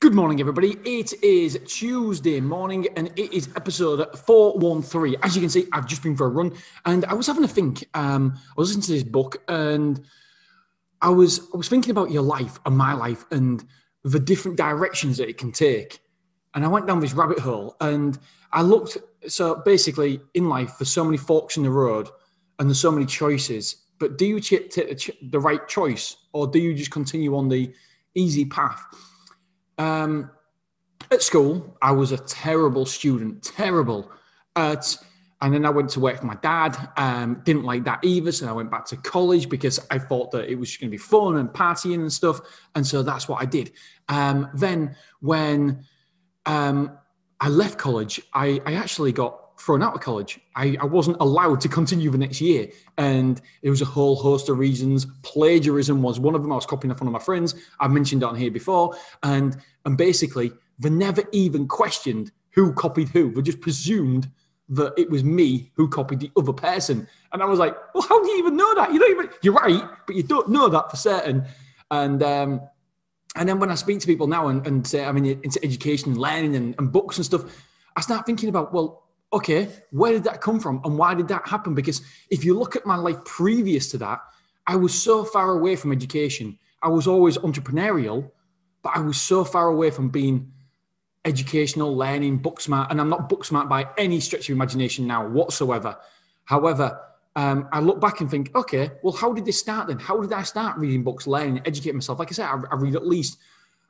Good morning, everybody. It is Tuesday morning and it is episode 413. As you can see, I've just been for a run and I was having a think. Um, I was listening to this book and I was I was thinking about your life and my life and the different directions that it can take. And I went down this rabbit hole and I looked. So basically, in life, there's so many forks in the road and there's so many choices. But do you take the right choice or do you just continue on the easy path? Um, at school, I was a terrible student, terrible. At, and then I went to work for my dad. Um, didn't like that either, so I went back to college because I thought that it was going to be fun and partying and stuff. And so that's what I did. Um, then when um, I left college, I, I, actually got thrown out of college. I, I, wasn't allowed to continue the next year, and it was a whole host of reasons. Plagiarism was one of them. I was copying off one of my friends. I've mentioned it on here before, and and basically, they never even questioned who copied who. They just presumed that it was me who copied the other person. And I was like, well, how do you even know that? You don't even, you're right, but you don't know that for certain. And, um, and then when I speak to people now and, and say, I mean, into education and learning and, and books and stuff, I start thinking about, well, okay, where did that come from and why did that happen? Because if you look at my life previous to that, I was so far away from education. I was always entrepreneurial but I was so far away from being educational, learning, book smart, and I'm not book smart by any stretch of imagination now whatsoever. However, um, I look back and think, okay, well, how did this start then? How did I start reading books, learning, educating myself? Like I said, I, I read at least,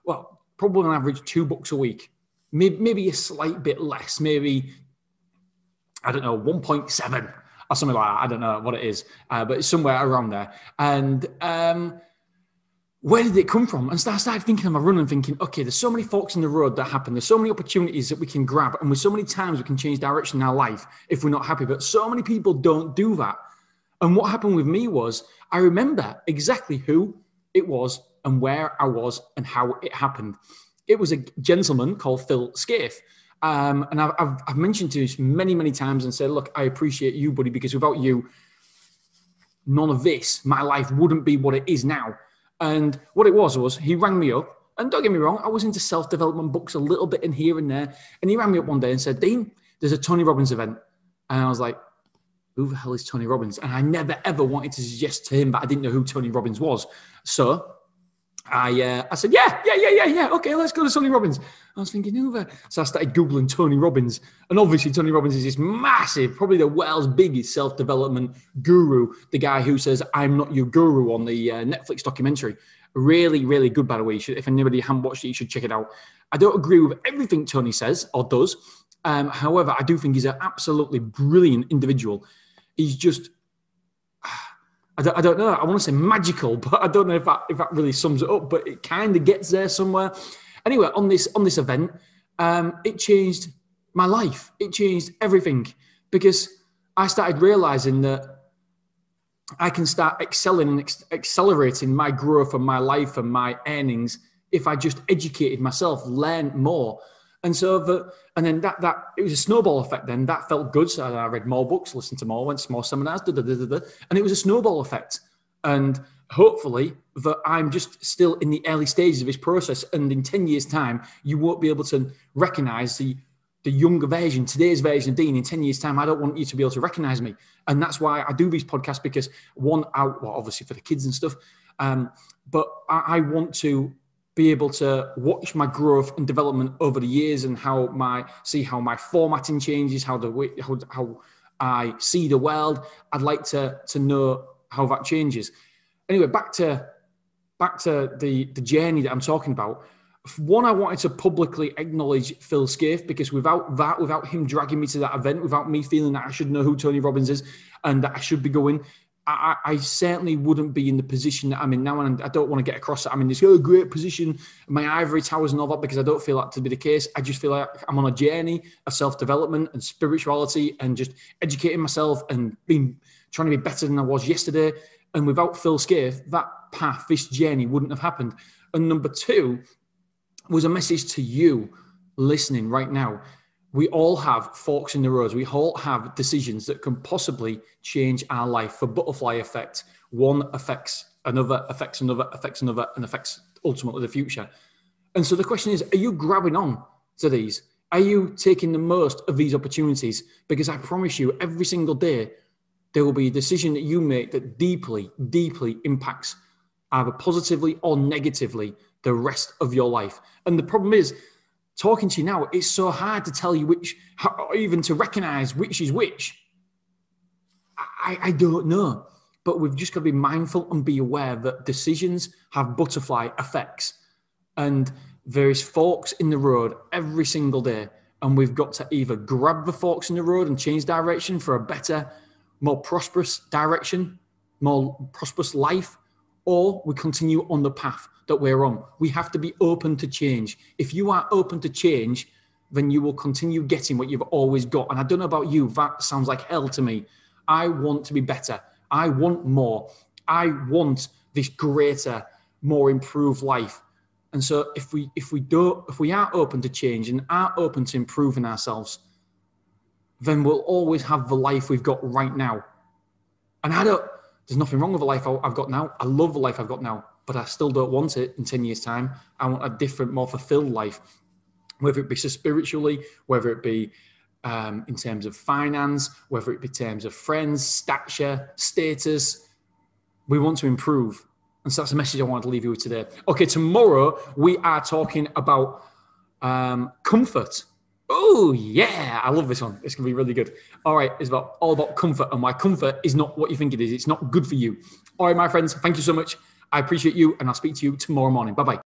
well, probably on average two books a week, maybe, maybe a slight bit less, maybe, I don't know, 1.7 or something like that. I don't know what it is, uh, but it's somewhere around there. And um, where did it come from? And so I started thinking on my run and thinking, okay, there's so many forks in the road that happen. There's so many opportunities that we can grab. And with so many times we can change direction in our life if we're not happy. But so many people don't do that. And what happened with me was I remember exactly who it was and where I was and how it happened. It was a gentleman called Phil Scaife. Um, and I've, I've, I've mentioned to him many, many times and said, look, I appreciate you, buddy, because without you, none of this, my life wouldn't be what it is now. And what it was was he rang me up, and don't get me wrong, I was into self development books a little bit in here and there. And he rang me up one day and said, Dean, there's a Tony Robbins event. And I was like, who the hell is Tony Robbins? And I never ever wanted to suggest to him, but I didn't know who Tony Robbins was. So I, uh, I said, yeah, yeah, yeah, yeah, yeah. Okay, let's go to Tony Robbins. I was thinking, over, So I started Googling Tony Robbins. And obviously, Tony Robbins is this massive, probably the world's biggest self development guru, the guy who says, I'm not your guru on the uh, Netflix documentary. Really, really good, by the way. Should, if anybody has not watched it, you should check it out. I don't agree with everything Tony says or does. Um, however, I do think he's an absolutely brilliant individual. He's just I don't, I don't know. I want to say magical, but I don't know if that, if that really sums it up. But it kind of gets there somewhere. Anyway, on this on this event, um, it changed my life. It changed everything because I started realizing that I can start excelling and ex- accelerating my growth and my life and my earnings if I just educated myself, learn more. And so, the, and then that, that, it was a snowball effect then. That felt good. So I read more books, listened to more, went to more seminars, da, da, da, da, da. and it was a snowball effect. And hopefully that I'm just still in the early stages of this process. And in 10 years time, you won't be able to recognize the, the younger version, today's version of Dean in 10 years time, I don't want you to be able to recognize me. And that's why I do these podcasts because one out, well, obviously for the kids and stuff. Um, but I, I want to be able to watch my growth and development over the years and how my see how my formatting changes, how the way, how, how I see the world. I'd like to to know how that changes. Anyway, back to back to the the journey that I'm talking about. One, I wanted to publicly acknowledge Phil Scaife because without that, without him dragging me to that event, without me feeling that I should know who Tony Robbins is and that I should be going, I, I, certainly wouldn't be in the position that I'm in now, and I don't want to get across I'm in this oh, great position, my ivory towers and all that, because I don't feel that to be the case. I just feel like I'm on a journey of self development and spirituality, and just educating myself and being trying to be better than I was yesterday. And without Phil Scaife, that path, this journey wouldn't have happened. And number two was a message to you listening right now we all have forks in the roads. We all have decisions that can possibly change our life for butterfly effect. One affects another, affects another, affects another, and affects ultimately the future. And so the question is, are you grabbing on to these? Are you taking the most of these opportunities? Because I promise you, every single day, there will be a decision that you make that deeply, deeply impacts either positively or negatively the rest of your life. And the problem is, talking to you now, it's so hard to tell you which, or even to recognize which is which. I, I don't know. But we've just got to be mindful and be aware that decisions have butterfly effects. And there is forks in the road every single day. And we've got to either grab the forks in the road and change direction for a better, more prosperous direction, more prosperous life, or we continue on the path that we're on. We have to be open to change. If you are open to change, then you will continue getting what you've always got. And I don't know about you, that sounds like hell to me. I want to be better. I want more. I want this greater, more improved life. And so if we if we do not if we are open to change and are open to improving ourselves, then we'll always have the life we've got right now. And I don't there's nothing wrong with the life I've got now. I love the life I've got now, but I still don't want it in 10 years' time. I want a different, more fulfilled life, whether it be spiritually, whether it be um, in terms of finance, whether it be terms of friends, stature, status. We want to improve. And so that's a message I wanted to leave you with today. Okay, tomorrow we are talking about um, comfort Oh yeah, I love this one. It's gonna be really good. All right, it's about all about comfort, and my comfort is not what you think it is. It's not good for you. All right, my friends, thank you so much. I appreciate you, and I'll speak to you tomorrow morning. Bye bye.